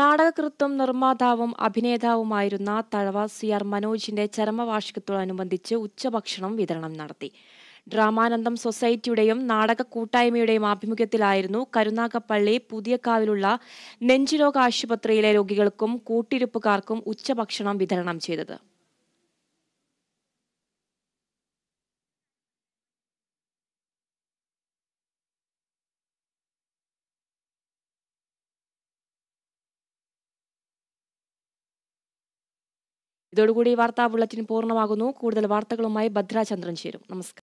നാടകകൃത്തും നിർമ്മാതാവും അഭിനേതാവുമായിരുന്ന Thazhava C R മനോജിന്റെ ചരമവാർഷികത്തോടനുബന്ധിച്ച് ഉച്ചഭക്ഷണം വിതരണം നടത്തി ഡ്രാമാനന്ദം സൊസൈറ്റിയുടെയും നാടക കൂട്ടായ്മയുടെയും ആഭിമുഖ്യത്തിലായിരുന്നു കരുനാഗപ്പള്ളി പുതിയക്കാവിലുള്ള നെഞ്ചുരോഗ ആശുപത്രിയിലെ രോഗികൾക്കും കൂട്ടിരിപ്പുകാർക്കും ഉച്ചഭക്ഷണം വിതരണം ചെയ്തത് ഇതോടുകൂടി വാർത്താ ബുള്ളറ്റിൻ പൂർണ്ണമാകുന്നു കൂടുതൽ വാർത്തകളുമായി ഭദ്രാചന്ദ്രൻ ചേരും നമസ്കാരം